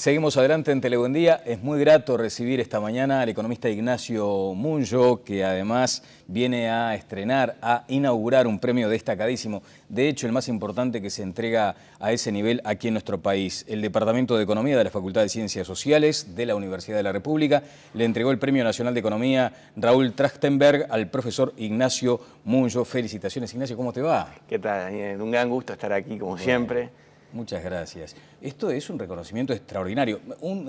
Seguimos adelante en Telebuendía, Es muy grato recibir esta mañana al economista Ignacio Munyo, que además viene a estrenar, a inaugurar un premio destacadísimo. De hecho, el más importante que se entrega a ese nivel aquí en nuestro país. El Departamento de Economía de la Facultad de Ciencias Sociales de la Universidad de la República le entregó el Premio Nacional de Economía Raúl Trachtenberg al profesor Ignacio Munyo. Felicitaciones, Ignacio, ¿cómo te va? ¿Qué tal, Un gran gusto estar aquí, como siempre Muchas gracias. Esto es un reconocimiento extraordinario.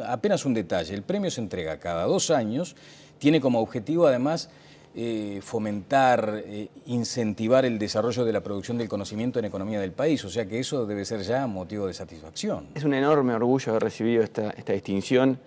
apenas un detalle, el premio se entrega cada dos años, tiene como objetivo además eh, fomentar, eh, incentivar el desarrollo de la producción del conocimiento en economía del país, o sea que eso debe ser ya motivo de satisfacción. Es un enorme orgullo haber recibido esta distinción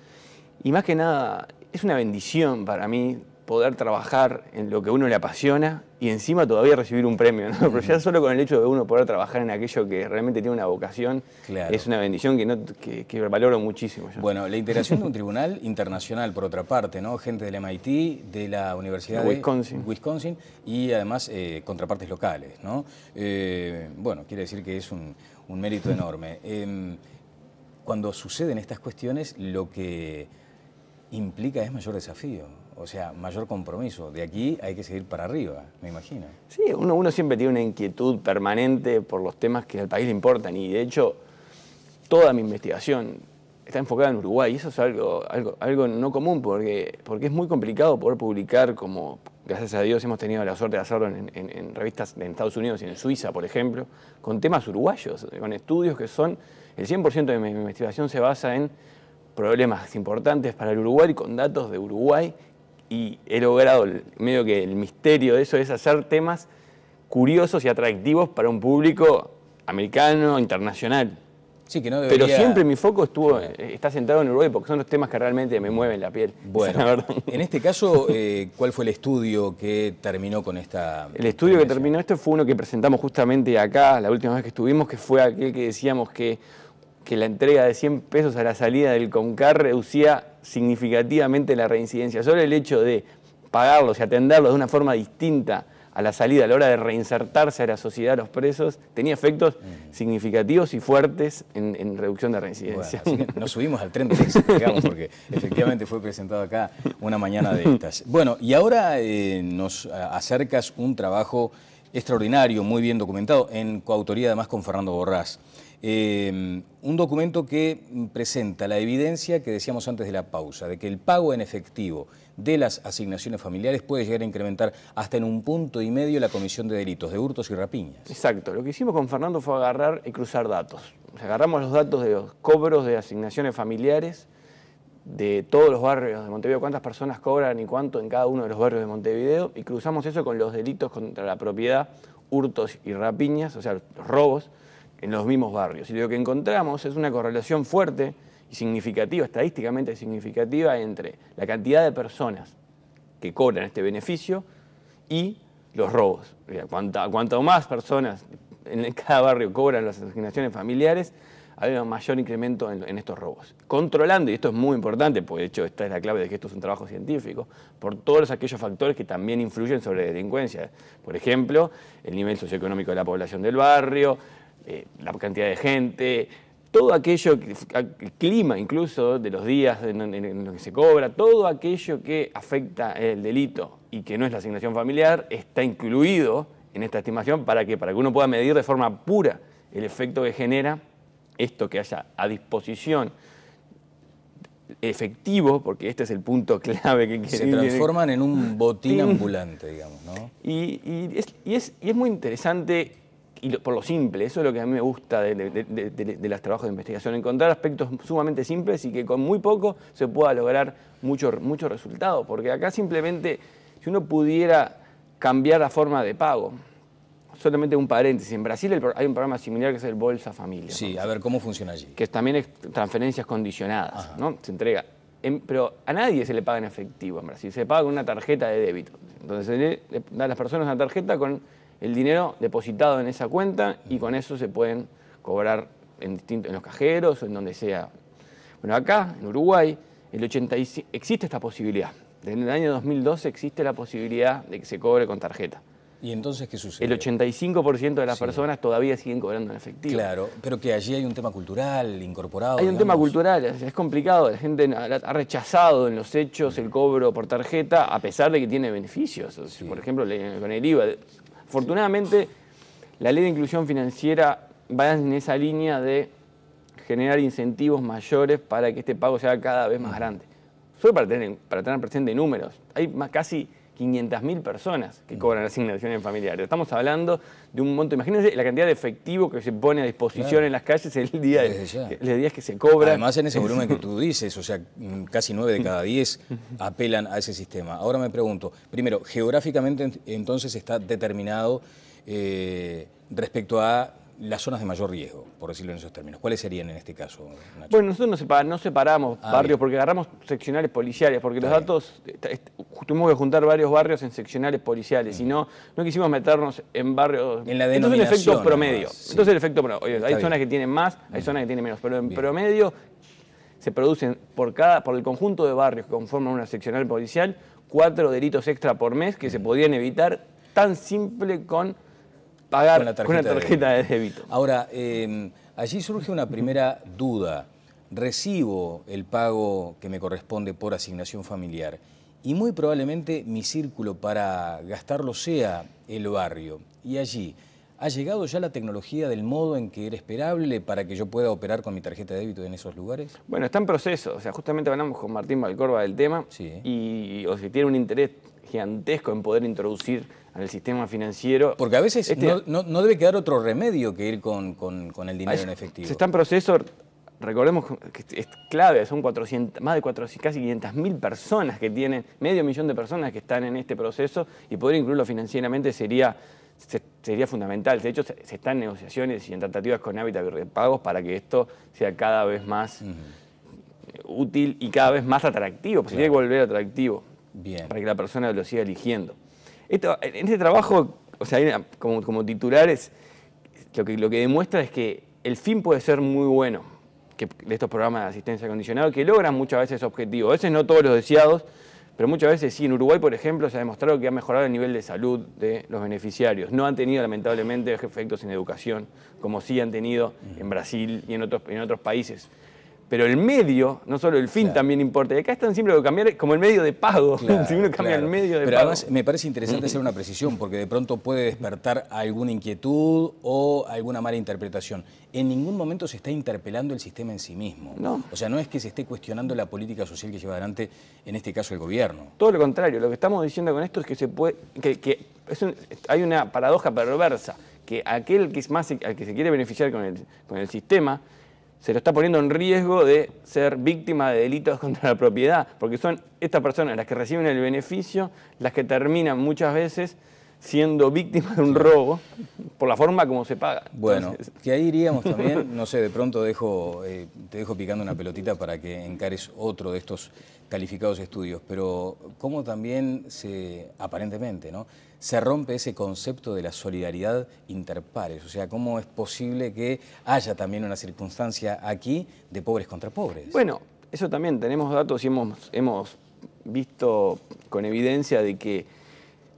y más que nada es una bendición para mí poder trabajar en lo que uno le apasiona y encima todavía recibir un premio, Pero ya solo con el hecho de uno poder trabajar en aquello que realmente tiene una vocación, es una bendición que, no, que, valoro muchísimo. Bueno, la integración de un tribunal internacional, por otra parte, ¿no? Gente del MIT, de la Universidad de Wisconsin, y además eh, contrapartes locales, ¿no? Eh, bueno, quiere decir que es un, mérito enorme. Em, cuando suceden estas cuestiones, lo que implica es mayor desafío o sea, mayor compromiso. De aquí hay que seguir para arriba, me imagino. Sí, uno, uno siempre tiene una inquietud permanente por los temas que al país le importan y de hecho toda mi investigación está enfocada en Uruguay y eso es algo, algo, algo no común porque, porque es muy complicado poder publicar como, gracias a Dios, hemos tenido la suerte de hacerlo en, en revistas en Estados Unidos y en Suiza, por ejemplo, con temas uruguayos, con estudios que son, el 100% de mi investigación se basa en problemas importantes para el Uruguay con datos de Uruguay y he logrado medio que el misterio de eso es hacer temas curiosos y atractivos para un público americano, internacional. Sí, que no debería... Pero siempre mi foco estuvo, está centrado en Uruguay porque son los temas que realmente me mueven la piel. Bueno, en este caso, eh, ¿cuál fue el estudio que terminó con esta... El estudio que terminó esto fue uno que presentamos justamente acá, la última vez que estuvimos, que fue aquel que decíamos que que la entrega de 100 pesos a la salida del CONCAR reducía significativamente la reincidencia. Solo el hecho de pagarlos y atenderlos de una forma distinta a la salida, a la hora de reinsertarse a la sociedad, a los presos, tenía efectos mm. significativos y fuertes en, reducción de reincidencia. nos subimos al tren digamos, porque efectivamente fue presentado acá una mañana de estas. Bueno, y ahora eh, nos acercas un trabajo extraordinario, muy bien documentado, en coautoría además con Fernando Borrás. Em, un documento que presenta la evidencia que decíamos antes de la pausa, de que el pago en efectivo de las asignaciones familiares puede llegar a incrementar hasta en un punto y medio la comisión de delitos, de hurtos y rapiñas. Exacto, lo que hicimos con Fernando fue agarrar y cruzar datos. agarramos los datos de los cobros de asignaciones familiares de todos los barrios de Montevideo, cuántas personas cobran y cuánto en cada uno de los barrios de Montevideo, y cruzamos eso con los delitos contra la propiedad, hurtos y rapiñas, o sea, robos, en los mismos barrios. Y lo que encontramos es una correlación fuerte y significativa, estadísticamente significativa, entre la cantidad de personas que cobran este beneficio y los robos. cuanto más personas en cada barrio cobran las asignaciones familiares, hay un mayor incremento en, estos robos. Controlando, y esto es muy importante, porque de hecho esta es la clave de que esto es un trabajo científico, por todos aquellos factores que también influyen sobre la delincuencia. Por ejemplo, el nivel socioeconómico de la población del barrio, eh, la cantidad de gente, todo aquello, el clima incluso de los días en, los que se cobra, todo aquello que afecta el delito y que no es la asignación familiar, está incluido en esta estimación para que, para uno pueda medir de forma pura el efecto que genera esto que haya a disposición efectivo, porque este es el punto clave que quiere. Se transforman en un botín ambulante, digamos, ¿no? es, y es muy interesante y por lo simple. Eso es lo que a mí me gusta de, los trabajos de investigación, encontrar aspectos sumamente simples y que con muy poco se pueda lograr muchos resultados. Porque acá simplemente, si uno pudiera cambiar la forma de pago, solamente un paréntesis. En Brasil hay un programa similar que es el Bolsa Familia. Sí, a ver, ¿cómo funciona allí? Que también es transferencias condicionadas, ¿no? Se entrega. pero a nadie se le paga en efectivo en Brasil, se paga con una tarjeta de débito. Entonces, a las personas una tarjeta con el dinero depositado en esa cuenta y con eso se pueden cobrar en, distintos, en los cajeros o en donde sea. Bueno, acá, en Uruguay, existe esta posibilidad. Desde el año 2012 existe la posibilidad de que se cobre con tarjeta. ¿Y entonces qué sucede? El 85% de las personas todavía siguen cobrando en efectivo. Claro, pero que allí hay un tema cultural incorporado. Hay un tema cultural, es, complicado. La gente ha rechazado en los hechos el cobro por tarjeta a pesar de que tiene beneficios. Por ejemplo, con el IVA Afortunadamente, la ley de inclusión financiera va en esa línea de generar incentivos mayores para que este pago sea cada vez más grande. Solo para tener, para tener presente números. Hay más casi 500.000 personas que mm. cobran asignaciones familiares. Estamos hablando de un monto, imagínense la cantidad de efectivo que se pone a disposición en las calles el día, de, el día que se cobra. Además, en ese volumen que tú dices, o sea, mm, casi 9 de cada 10 apelan a ese sistema. Ahora me pregunto, primero, geográficamente entonces está determinado eh, respecto a las zonas de mayor riesgo, por decirlo en esos términos. ¿Cuáles serían en este caso, Bueno, nosotros no, separamos, ah, barrios porque agarramos seccionales policiales, porque los datos, tuvimos que juntar varios barrios en seccionales policiales, y no, quisimos meternos en barrios... En la denominación. Entonces el efecto promedio. Entonces el efecto hay zonas que tienen más, hay zonas que tienen menos, pero en promedio se producen por, cada, por el conjunto de barrios que conforman una seccional policial cuatro delitos extra por mes que se podían evitar tan simple con pagar con, una tarjeta de, débito. Ahora, em, allí surge una primera duda. Recibo el pago que me corresponde por asignación familiar y muy probablemente mi círculo para gastarlo sea el barrio. Y allí, ¿ha llegado ya la tecnología del modo en que era esperable para que yo pueda operar con mi tarjeta de débito en esos lugares? Bueno, está en proceso. O sea, justamente hablamos con Martín Valcorba del tema sí. y, o si tiene un interés gigantesco en poder introducir al sistema financiero. Porque a veces este no, debe quedar otro remedio que ir con, el dinero en efectivo. Se está en proceso, recordemos que es clave, son más de 400, casi 500 mil personas que tienen, medio millón de personas que están en este proceso y poder incluirlo financieramente sería, sería fundamental. De hecho, se, están negociaciones y en tratativas con hábitat de Pagos para que esto sea cada vez más útil y cada vez más atractivo, porque tiene que volver atractivo. Para que la persona lo siga eligiendo. en este trabajo, o sea, como, titulares, lo que, demuestra es que el fin puede ser muy bueno que, de estos programas de asistencia acondicionada, que logran muchas veces objetivos. A veces no todos los deseados, pero muchas veces sí. En Uruguay, por ejemplo, se ha demostrado que ha mejorado el nivel de salud de los beneficiarios. No han tenido, lamentablemente, efectos en educación, como sí han tenido en Brasil y en en otros países pero el medio, no solo el fin también importa. Y acá están siempre lo cambiar como el medio de pago. si uno cambia el medio de pago. Pero además me parece interesante hacer una precisión, porque de pronto puede despertar alguna inquietud o alguna mala interpretación. En ningún momento se está interpelando el sistema en sí mismo. No. O sea, no es que se esté cuestionando la política social que lleva adelante, en este caso, el gobierno. Todo lo contrario, lo que estamos diciendo con esto es que se puede. que, hay una paradoja perversa, que aquel que es más al que se quiere beneficiar con con el sistema se lo está poniendo en riesgo de ser víctima de delitos contra la propiedad, porque son estas personas las que reciben el beneficio, las que terminan muchas veces siendo víctima de un robo por la forma como se paga. Bueno, que ahí iríamos también, no sé, de pronto dejo, eh, te dejo picando una pelotita para que encares otro de estos calificados estudios, pero cómo también se, aparentemente, ¿no? se rompe ese concepto de la solidaridad interpares, o sea, cómo es posible que haya también una circunstancia aquí de pobres contra pobres. Bueno, eso también tenemos datos y hemos, hemos visto con evidencia de que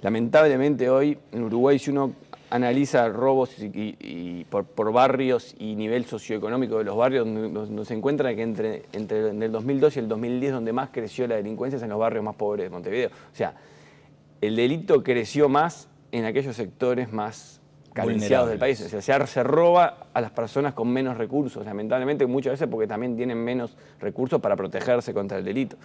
Lamentablemente hoy en Uruguay, si uno analiza robos y, por, barrios y nivel socioeconómico de los barrios, donde se encuentra que entre, entre el 2002 y el 2010 donde más creció la delincuencia es en los barrios más pobres de Montevideo. O sea, el delito creció más en aquellos sectores más carenciados del país. O sea, se, roba a las personas con menos recursos, lamentablemente muchas veces porque también tienen menos recursos para protegerse contra el delito.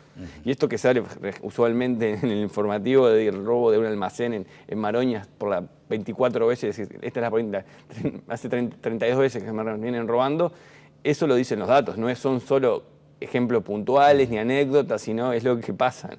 Y esto que sale usualmente en el informativo de robo de un almacén en, Maroñas por la 24 veces, esta es la pregunta. hace 32 veces que me vienen robando, eso lo dicen los datos, no son solo ejemplos puntuales ni anécdotas, sino es lo que pasa,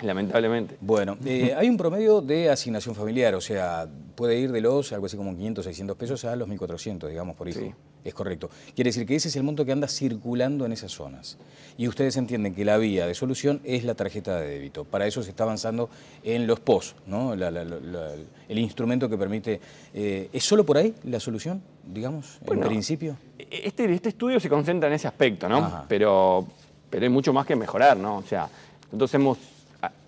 lamentablemente. Bueno, eh, hay un promedio de asignación familiar, o sea, puede ir de los, algo así como 500, 600 pesos a los 1.400, digamos, por eso Sí. Es correcto. Quiere decir que ese es el monto que anda circulando en esas zonas. Y ustedes entienden que la vía de solución es la tarjeta de débito. Para eso se está avanzando en los POS, ¿no? el instrumento que permite... Eh, ¿Es solo por ahí la solución, digamos, en principio? Este, este estudio se concentra en ese aspecto, ¿no? Pero, pero hay mucho más que mejorar, ¿no? O sea, entonces hemos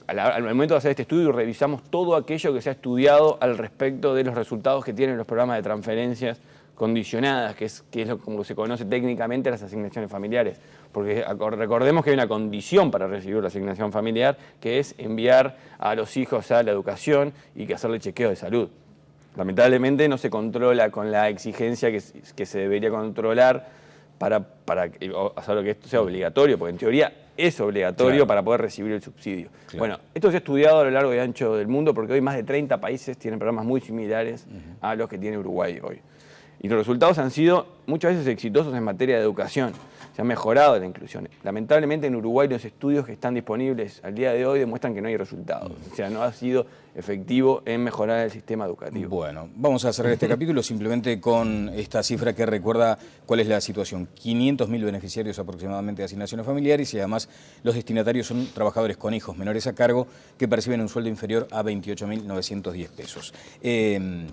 al, momento de hacer este estudio revisamos todo aquello que se ha estudiado al respecto de los resultados que tienen los programas de transferencias condicionadas, que es, lo, como se conoce técnicamente las asignaciones familiares. Porque recordemos que hay una condición para recibir la asignación familiar, que es enviar a los hijos a la educación y que hacerle chequeo de salud. Lamentablemente no se controla con la exigencia que se debería controlar para, para hacer que esto sea obligatorio, porque en teoría es obligatorio para poder recibir el subsidio. Bueno, esto se ha estudiado a lo largo y ancho del mundo porque hoy más de 30 países tienen programas muy similares a los que tiene Uruguay hoy. Y los resultados han sido muchas veces exitosos en materia de educación se ha mejorado la inclusión. Lamentablemente en Uruguay los estudios que están disponibles al día de hoy demuestran que no hay resultados, o sea, no ha sido efectivo en mejorar el sistema educativo. Bueno, vamos a cerrar este capítulo simplemente con esta cifra que recuerda cuál es la situación. 500.000 beneficiarios aproximadamente de asignaciones familiares y además los destinatarios son trabajadores con hijos menores a cargo que perciben un sueldo inferior a 28.910 pesos. Em,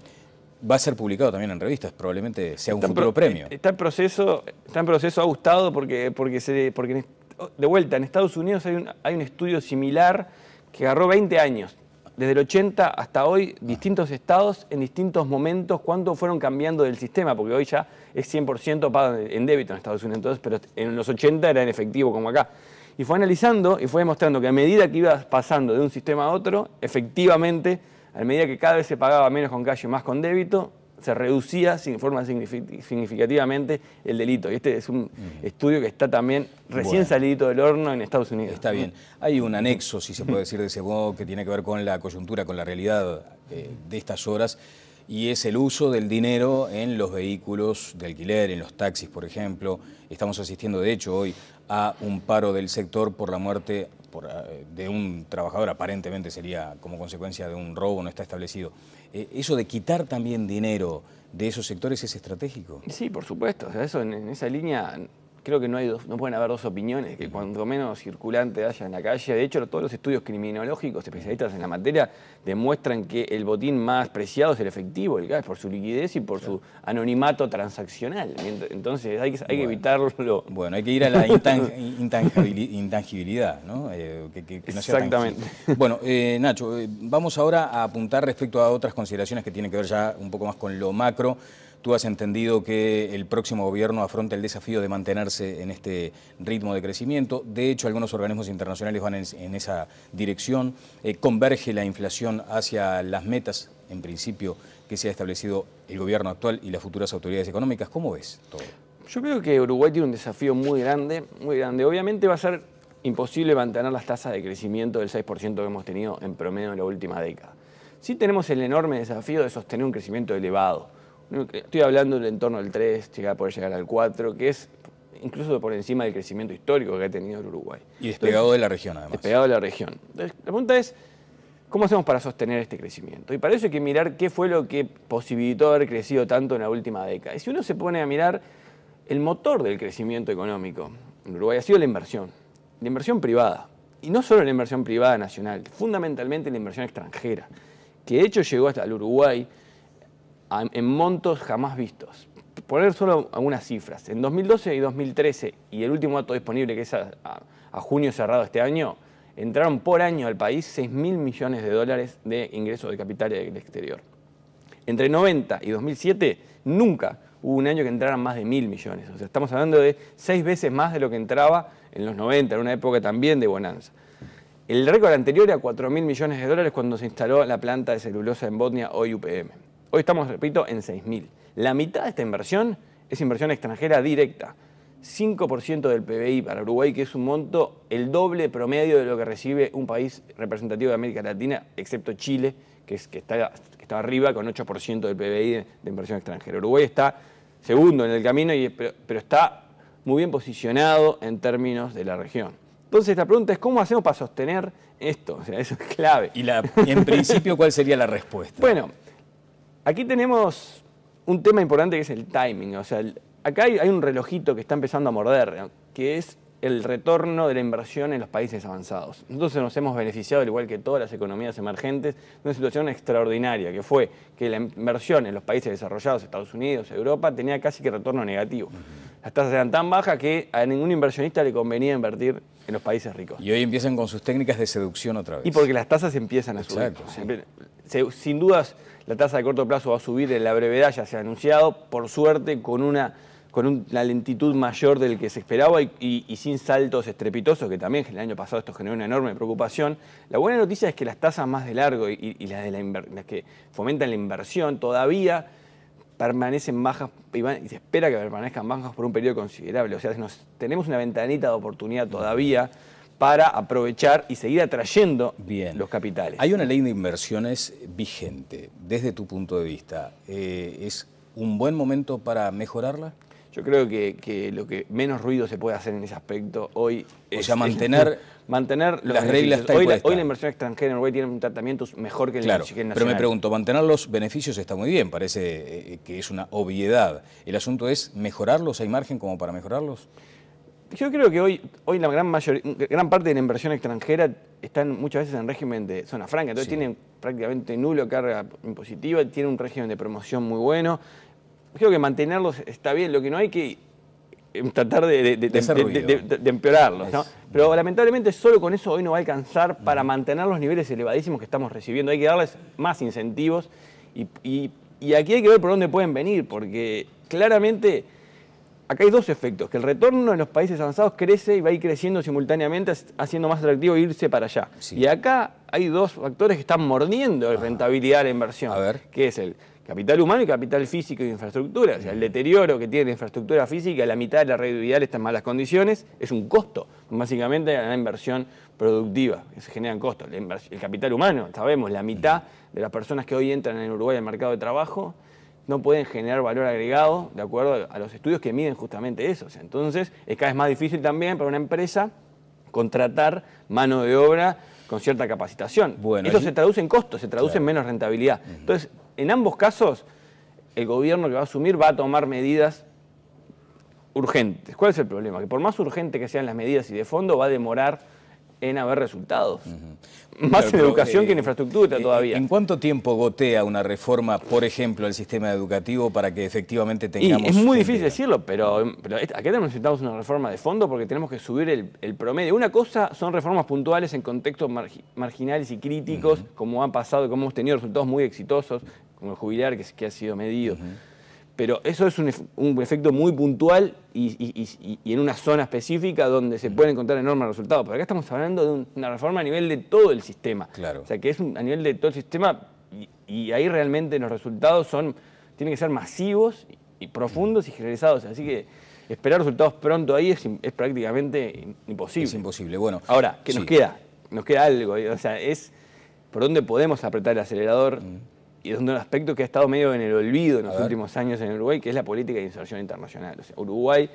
va a ser publicado también en revistas, probablemente sea un futuro premio. Está en proceso, está en proceso, ha gustado porque, porque, se, porque oh, de vuelta, en Estados Unidos hay un, hay un estudio similar que agarró 20 años, desde el 80 hasta hoy, distintos estados en distintos momentos, cuánto fueron cambiando del sistema, porque hoy ya es 100% pago en débito en Estados Unidos, entonces, pero en los 80 era en efectivo como acá. Y fue analizando y fue demostrando que a medida que ibas pasando de un sistema a otro, efectivamente a medida que cada vez se pagaba menos con calle y más con débito, se reducía sin forma significativamente el delito. Y este es un estudio que está también recién salido del horno en Estados Unidos. Está bien. Hay un anexo, si se puede decir de ese modo, que tiene que ver con la coyuntura, con la realidad eh, de estas horas, y es el uso del dinero en los vehículos de alquiler, en los taxis, por ejemplo. Estamos asistiendo, de hecho, hoy a un paro del sector por la muerte eh, de un trabajador, aparentemente sería como consecuencia de un robo, no está establecido. Eh, ¿Eso de quitar también dinero de esos sectores es estratégico? Sí, por supuesto. eso en esa línea creo que no, hay dos, no pueden haber dos opiniones, que cuanto menos circulante haya en la calle, de hecho todos los estudios criminológicos especialistas en la materia demuestran que el botín más preciado es el efectivo, el gas, por su liquidez y por su anonimato transaccional. Entonces hay que, hay que evitarlo. Bueno, hay que ir a la intangibilidad, ¿no? Eh, Exactamente. bueno, eh, Nacho, eh, vamos ahora a apuntar respecto a otras consideraciones que tienen que ver ya un poco más con lo macro. Tú has entendido que el próximo gobierno afronta el desafío de mantenerse en este ritmo de crecimiento. De hecho, algunos organismos internacionales van en, esa dirección. Eh, converge la inflación hacia las metas, en principio, que se ha establecido el gobierno actual y las futuras autoridades económicas. ¿Cómo ves todo? Yo creo que Uruguay tiene un desafío muy grande, muy grande. Obviamente va a ser imposible mantener las tasas de crecimiento del 6% que hemos tenido en promedio en la última década. Sí tenemos el enorme desafío de sostener un crecimiento elevado Estoy hablando del entorno del 3, llegar, poder llegar al 4, que es incluso por encima del crecimiento histórico que ha tenido el Uruguay. Y despegado de la región, además. Despegado de la región. Entonces, la pregunta es, ¿cómo hacemos para sostener este crecimiento? Y para eso hay que mirar qué fue lo que posibilitó haber crecido tanto en la última década. Y si uno se pone a mirar el motor del crecimiento económico en Uruguay ha sido la inversión, la inversión privada. Y no solo la inversión privada nacional, fundamentalmente la inversión extranjera, que de hecho llegó hasta el Uruguay en montos jamás vistos. Poner solo algunas cifras. En 2012 y 2013, y el último dato disponible que es a, junio cerrado este año, entraron por año al país 6 mil millones de dólares de ingresos de capital del exterior. Entre 90 y 2007 nunca hubo un año que entraran más de mil millones. O sea, estamos hablando de seis veces más de lo que entraba en los 90, en una época también de bonanza. El récord anterior era 4 mil millones de dólares cuando se instaló la planta de celulosa en Botnia, hoy UPM. Hoy estamos, repito, en 6.000. La mitad de esta inversión es inversión extranjera directa. 5% del PBI para Uruguay, que es un monto el doble promedio de lo que recibe un país representativo de América Latina, excepto Chile, que, es, que, está, está arriba con 8% del PBI de, inversión extranjera. Uruguay está segundo en el camino, y, pero, está muy bien posicionado en términos de la región. Entonces la pregunta es, ¿cómo hacemos para sostener esto? O sea, eso es clave. Y, y en principio, ¿cuál sería la respuesta? Bueno, Aquí tenemos un tema importante que es el timing. O sea, acá hay, un relojito que está empezando a morder, que es el retorno de la inversión en los países avanzados. Entonces nos hemos beneficiado, al igual que todas las economías emergentes, de una situación extraordinaria, que fue que la inversión en los países desarrollados, Estados Unidos, Europa, tenía casi que retorno negativo las tasas eran tan bajas que a ningún inversionista le convenía invertir en los países ricos. Y hoy empiezan con sus técnicas de seducción otra vez. Y porque las tasas empiezan a subir. Sin dudas, la tasa de corto plazo va a subir en la brevedad, ya se ha anunciado, por suerte, con una con una lentitud mayor del que se esperaba y, sin saltos estrepitosos, que también el año pasado esto generó una enorme preocupación. La buena noticia es que las tasas más de largo y, las, de las que fomentan la inversión todavía permanecen bajas y, se espera que permanezcan bajas por un periodo considerable. O sea, tenemos una ventanita de oportunidad todavía para aprovechar y seguir atrayendo Bien. los capitales. Hay una ley de inversiones vigente, desde tu punto de vista. Eh, ¿Es un buen momento para mejorarla? Yo creo que, lo que menos ruido se puede hacer en ese aspecto hoy es... O sea, mantener... mantener las reglas hoy, la, hoy la inversión extranjera en Uruguay tiene un tratamiento mejor que el claro, nacional. Pero me pregunto, mantener los beneficios está muy bien, parece eh, que es una obviedad. El asunto es mejorarlos, ¿hay margen como para mejorarlos? Yo creo que hoy, hoy la gran mayoría, gran parte de la inversión extranjera están muchas veces en régimen de zona franca, entonces tienen prácticamente nulo carga impositiva, tienen un régimen de promoción muy bueno. Creo que mantenerlos está bien, lo que no hay que Em, tratar de, de, empeorarlos. Pero lamentablemente solo con eso hoy no va a alcanzar para mantener los niveles elevadísimos que estamos recibiendo. Hay que darles más incentivos y, aquí hay que ver por dónde pueden venir, porque claramente acá hay dos efectos, que el retorno en los países avanzados crece y va a ir creciendo simultáneamente, haciendo más atractivo irse para allá. Y acá hay dos factores que están mordiendo la rentabilidad de la inversión, a que es el Capital humano y capital físico y infraestructura. O sea, el deterioro que tiene la infraestructura física, la mitad de la red vial está en malas condiciones, es un costo, básicamente a la inversión productiva, se generan costos. El capital humano, sabemos, la mitad de las personas que hoy entran en Uruguay al mercado de trabajo no pueden generar valor agregado de acuerdo a los estudios que miden justamente eso. entonces, es cada vez más difícil también para una empresa contratar mano de obra con cierta capacitación. Bueno, Eso se traduce en costos, se traduce en menos rentabilidad. Entonces, en ambos casos, el gobierno que va a asumir va a tomar medidas urgentes. ¿Cuál es el problema? Que por más urgente que sean las medidas y de fondo, va a demorar en haber resultados. Más en educación eh, que en infraestructura eh, todavía. ¿En cuánto tiempo gotea una reforma, por ejemplo, del sistema educativo para que efectivamente tengamos... es muy difícil decirlo, pero, pero que necesitamos una reforma de fondo porque tenemos que subir el, promedio. Una cosa son reformas puntuales en contextos marginales y críticos, como han pasado, como hemos tenido resultados muy exitosos, como el jubilar que, que ha sido medido pero eso es un, efecto muy puntual y, en una zona específica donde se mm. pueden encontrar enormes resultados. Pero acá estamos hablando de una reforma a nivel de todo el sistema. Claro. O sea, que es a nivel de todo el sistema y, ahí realmente los resultados son, tienen que ser masivos y profundos y generalizados. Así que esperar resultados pronto ahí es, prácticamente imposible. Es imposible, bueno. Ahora, ¿qué nos queda? Nos queda algo, o sea, es por dónde podemos apretar el acelerador. Mm y es un aspecto que ha estado medio en el olvido en los últimos años en Uruguay, que es la política de inserción internacional. O sea, Uruguay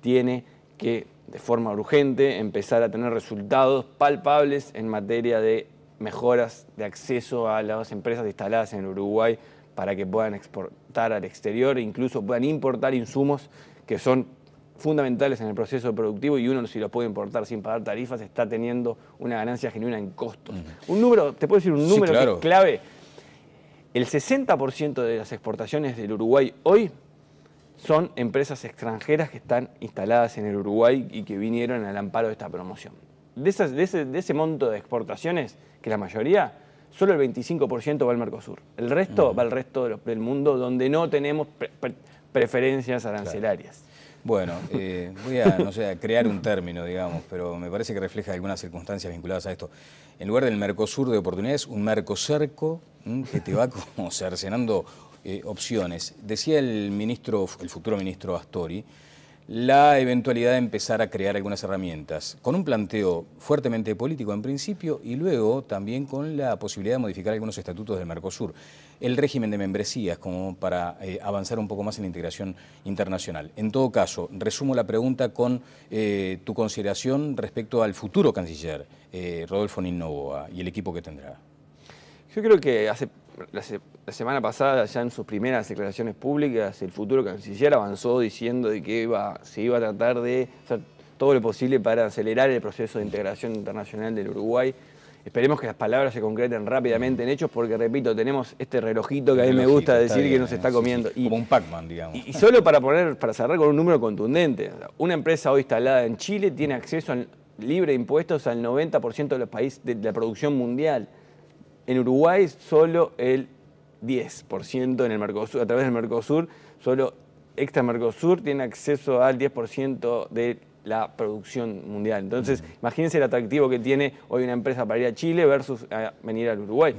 tiene que, de forma urgente, empezar a tener resultados palpables en materia de mejoras de acceso a las empresas instaladas en Uruguay para que puedan exportar al exterior e incluso puedan importar insumos que son fundamentales en el proceso productivo y uno si los puede importar sin pagar tarifas está teniendo una ganancia genuina en costos. Un número, te puedo decir un número que clave el 60% de las exportaciones del Uruguay hoy son empresas extranjeras que están instaladas en el Uruguay y que vinieron al amparo de esta promoción. De, ese, monto de exportaciones, que la mayoría, solo el 25% va al Mercosur. El resto va al resto del mundo donde no tenemos preferencias arancelarias. Bueno, eh, voy a, crear un término, digamos, pero me parece que refleja algunas circunstancias vinculadas a esto. En lugar del Mercosur de oportunidades, un Mercoserco que te va como cercenando eh, opciones. Decía el ministro, el futuro ministro Astori, la eventualidad de empezar a crear algunas herramientas, con un planteo fuertemente político en principio y luego también con la posibilidad de modificar algunos estatutos del Mercosur, el régimen de membresías como para eh, avanzar un poco más en la integración internacional. En todo caso, resumo la pregunta con eh, tu consideración respecto al futuro canciller, eh, Rodolfo Ninovoa, y el equipo que tendrá. Yo creo que hace la, semana pasada, ya en sus primeras declaraciones públicas, el futuro canciller avanzó diciendo de que iba, se iba a tratar de hacer todo lo posible para acelerar el proceso de integración internacional del Uruguay. Esperemos que las palabras se concreten rápidamente en hechos, porque repito, tenemos este relojito que a mí me gusta decir que nos está comiendo. como un Pac-Man, digamos. Y, solo para poner, para cerrar con un número contundente. Una empresa hoy instalada en Chile tiene acceso libre de impuestos al 90% de los países de la producción mundial. En Uruguay solo el 10% en el Mercosur, a través del Mercosur, solo extra Mercosur tiene acceso al 10% de la producción mundial. Entonces, imagínense el atractivo que tiene hoy una empresa para ir a Chile versus eh, venir al Uruguay.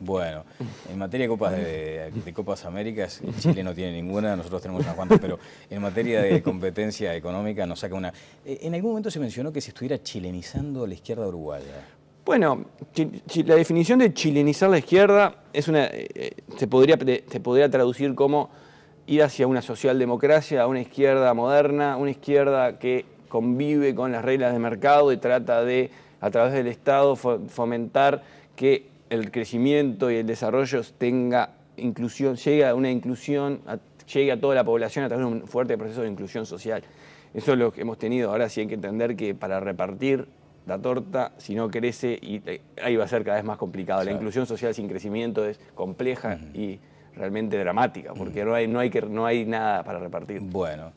Bueno, en materia de Copas, de, Copas Américas, Chile no tiene ninguna, nosotros tenemos unas cuantas, pero en materia de competencia económica nos saca una... Eh, en algún momento se mencionó que si estuviera chilenizando la izquierda uruguaya. Bueno, la definición de chilenizar la izquierda es una, eh, eh, se, podría, se podría traducir como ir hacia una socialdemocracia, una izquierda moderna, una izquierda que convive con las reglas de mercado y trata de, a través del Estado, fomentar que el crecimiento y el desarrollo tenga inclusión, llegue a una inclusión, llegue a toda la población a través de un fuerte proceso de inclusión social. Eso es lo que hemos tenido. Ahora sí hay que entender que para repartir la torta, si no crece, y eh, ahí va a ser cada vez más complicado. La inclusión social sin crecimiento es compleja y realmente dramática, porque no, hay, no, hay que, no hay nada para repartir. Bueno,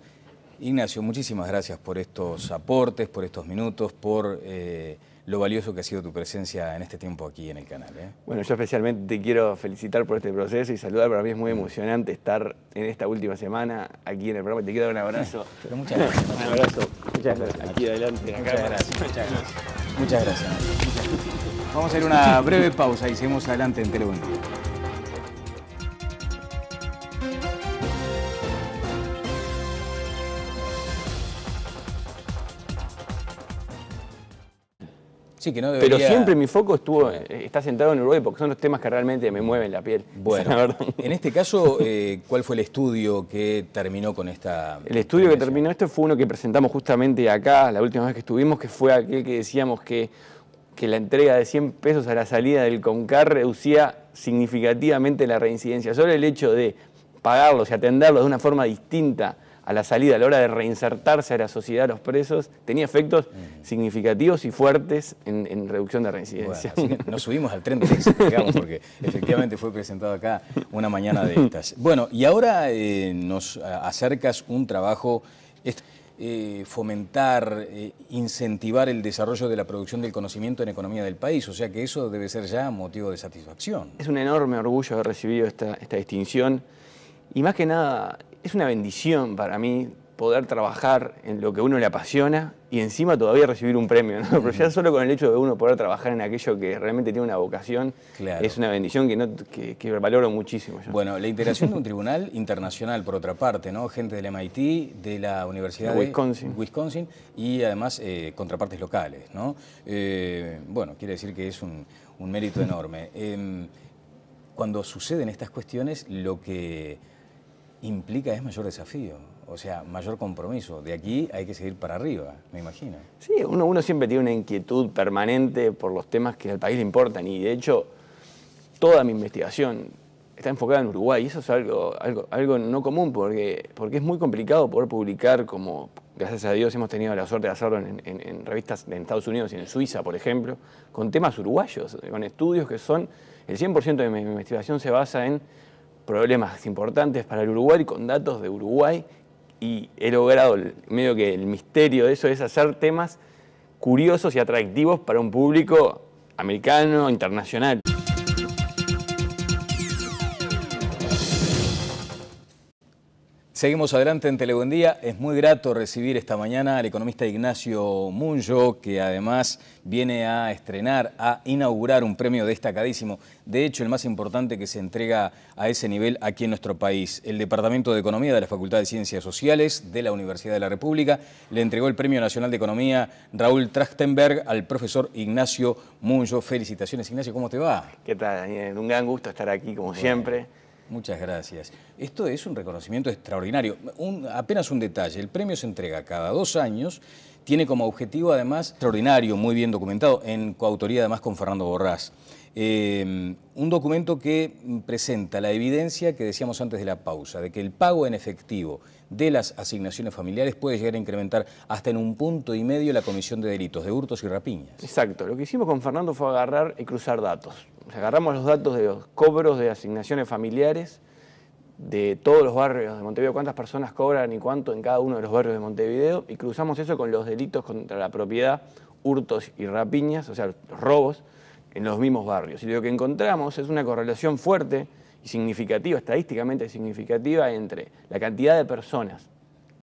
Ignacio, muchísimas gracias por estos aportes, por estos minutos, por... Eh, lo valioso que ha sido tu presencia en este tiempo aquí en el canal. ¿eh? Bueno, yo especialmente te quiero felicitar por este proceso y saludar. Para mí es muy emocionante estar en esta última semana aquí en el programa. Te quiero dar un abrazo. Pero muchas gracias. un abrazo. Muchas gracias. Aquí adelante, la Muchas cámara. Gracias. Muchas gracias. Muchas gracias. Vamos a hacer una breve pausa y seguimos adelante en Telebuendía. Pero siempre mi foco estuvo, eh, está sentado en Uruguay porque son los temas que realmente me mueven la piel. Bueno, en este caso, eh, ¿cuál fue el estudio que terminó con esta... El estudio que terminó esto fue uno que presentamos justamente acá, la última vez que estuvimos, que fue aquel que decíamos que, que la entrega de 100 pesos a la salida del CONCAR reducía significativamente la reincidencia. Solo el hecho de pagarlos y atenderlos de una forma distinta a la salida, a la hora de reinsertarse a la sociedad a los presos, tenía efectos mm. significativos y fuertes en, reducción de reincidencia. nos subimos al tren digamos, porque efectivamente fue presentado acá una mañana de estas. Bueno, y ahora eh, nos acercas un trabajo... Eh, fomentar, eh, incentivar el desarrollo de la producción del conocimiento en economía del país. O sea que eso debe ser ya motivo de satisfacción. Es un enorme orgullo haber recibido esta, esta distinción. Y más que nada, es una bendición para mí poder trabajar en lo que uno le apasiona y encima todavía recibir un premio, Pero ya solo con el hecho de uno poder trabajar en aquello que realmente tiene una vocación, es una bendición que, valoro muchísimo. Bueno, la integración de un tribunal internacional, por otra parte, ¿no? Gente del MIT, de la Universidad de Wisconsin, y además eh, contrapartes locales, ¿no? Eh, bueno, quiere decir que es un, mérito enorme. Em, cuando suceden estas cuestiones, lo que implica es mayor desafío, o sea, mayor compromiso. De aquí hay que seguir para arriba, me imagino. Sí, uno, siempre tiene una inquietud permanente por los temas que al país le importan y de hecho toda mi investigación está enfocada en Uruguay y eso es algo, algo, no común porque, porque es muy complicado poder publicar como, gracias a Dios, hemos tenido la suerte de hacerlo en, revistas en Estados Unidos y en Suiza, por ejemplo, con temas uruguayos, con estudios que son, el 100% de mi investigación se basa en problemas importantes para el Uruguay con datos de Uruguay y he logrado, medio que el misterio de eso es hacer temas curiosos y atractivos para un público americano, internacional. Seguimos adelante en Telebuendía. Es muy grato recibir esta mañana al economista Ignacio Munyo, que además viene a estrenar, a inaugurar un premio destacadísimo. De hecho, el más importante que se entrega a ese nivel aquí en nuestro país. El Departamento de Economía de la Facultad de Ciencias Sociales de la Universidad de la República le entregó el Premio Nacional de Economía Raúl Trachtenberg al profesor Ignacio Munyo. Felicitaciones, Ignacio, ¿cómo te va? ¿Qué tal, Daniel? Un gran gusto estar aquí, como siempre Muchas gracias. Esto es un reconocimiento extraordinario. apenas un detalle, el premio se entrega cada dos años, tiene como objetivo además extraordinario, muy bien documentado, en coautoría además con Fernando Borrás. Em, un documento que presenta la evidencia que decíamos antes de la pausa, de que el pago en efectivo de las asignaciones familiares puede llegar a incrementar hasta en un punto y medio la comisión de delitos, de hurtos y rapiñas. Exacto, lo que hicimos con Fernando fue agarrar y cruzar datos. agarramos los datos de los cobros de asignaciones familiares de todos los barrios de Montevideo, cuántas personas cobran y cuánto en cada uno de los barrios de Montevideo, y cruzamos eso con los delitos contra la propiedad, hurtos y rapiñas, o sea, robos, en los mismos barrios. Y lo que encontramos es una correlación fuerte y significativa, estadísticamente significativa, entre la cantidad de personas